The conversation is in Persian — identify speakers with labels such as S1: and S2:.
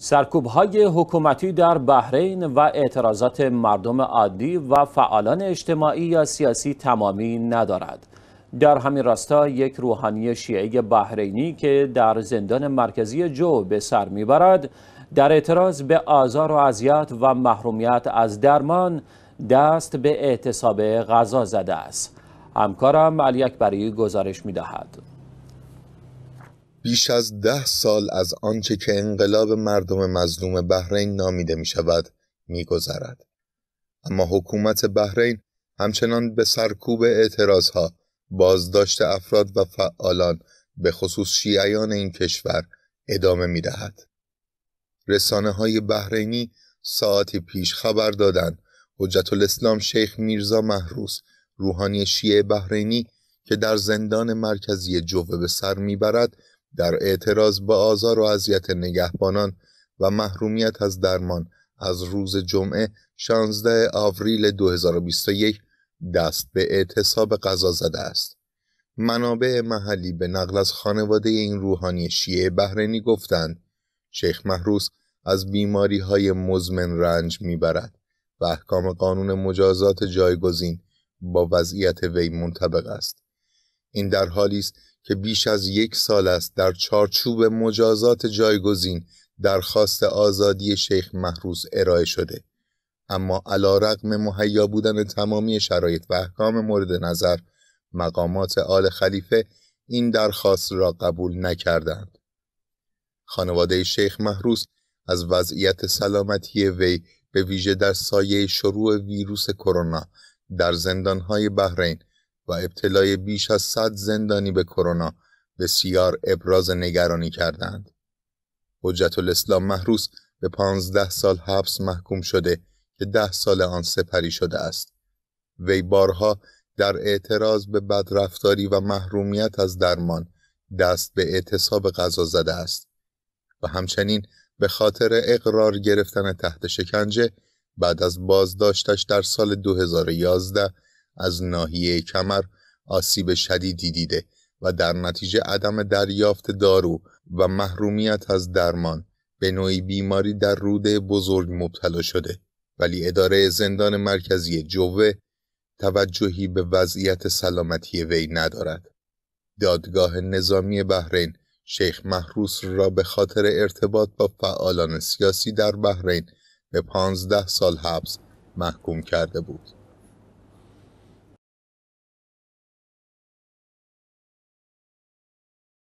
S1: سرکوب های حکومتی در بحرین و اعتراضات مردم عادی و فعالان اجتماعی یا سیاسی تمامی ندارد. در همین راستا یک روحانی شیعه بحرینی که در زندان مرکزی جو به سر میبرد در اعتراض به آزار و اذیت و محرومیت از درمان دست به اعتصاب غذا زده است. همکارم علی اکبری گزارش می‌دهد.
S2: بیش از ده سال از آنچه که انقلاب مردم مظلوم بحرین نامیده می شود می گذرد. اما حکومت بحرین همچنان به سرکوب اعتراضها، بازداشت افراد و فعالان به خصوص شیعیان این کشور ادامه می دهد. رسانه های بحرینی ساعتی پیش خبر دادند حجت الاسلام شیخ میرزا محروس روحانی شیعه بحرینی که در زندان مرکزی جوه به سر میبرد در اعتراض به آزار و اذیت نگهبانان و محرومیت از درمان از روز جمعه 16 آوریل 2021 دست به اعتصاب قضا زده است. منابع محلی به نقل از خانواده این روحانی شیعه بهرنی گفتند شیخ محروس از بیماری های مزمن رنج میبرد و احکام قانون مجازات جایگزین با وضعیت وی منطبق است. این در حالی است که بیش از یک سال است در چارچوب مجازات جایگزین درخواست آزادی شیخ محروس ارائه شده اما علا رقم مهیا بودن تمامی شرایط و احکام مورد نظر مقامات آل خلیفه این درخواست را قبول نکردند خانواده شیخ محروس از وضعیت سلامتی وی به ویژه در سایه شروع ویروس کرونا در زندانهای بحرین و ابتلای بیش از 100 زندانی به کرونا بسیار ابراز نگرانی کردند. حجت الاسلام محروس به 15 سال حبس محکوم شده که ده سال آن سپری شده است. وی بارها در اعتراض به بدرفتاری و محرومیت از درمان دست به اعتصاب غذا زده است و همچنین به خاطر اقرار گرفتن تحت شکنجه بعد از بازداشتش در سال 2011 از ناحیه کمر آسیب شدیدی دیده و در نتیجه عدم دریافت دارو و محرومیت از درمان به نوعی بیماری در روده بزرگ مبتلا شده ولی اداره زندان مرکزی جوه توجهی به وضعیت سلامتی وی ندارد دادگاه نظامی بحرین شیخ محروس را به خاطر ارتباط با فعالان سیاسی در بحرین به پانزده سال حبس محکوم کرده
S1: بود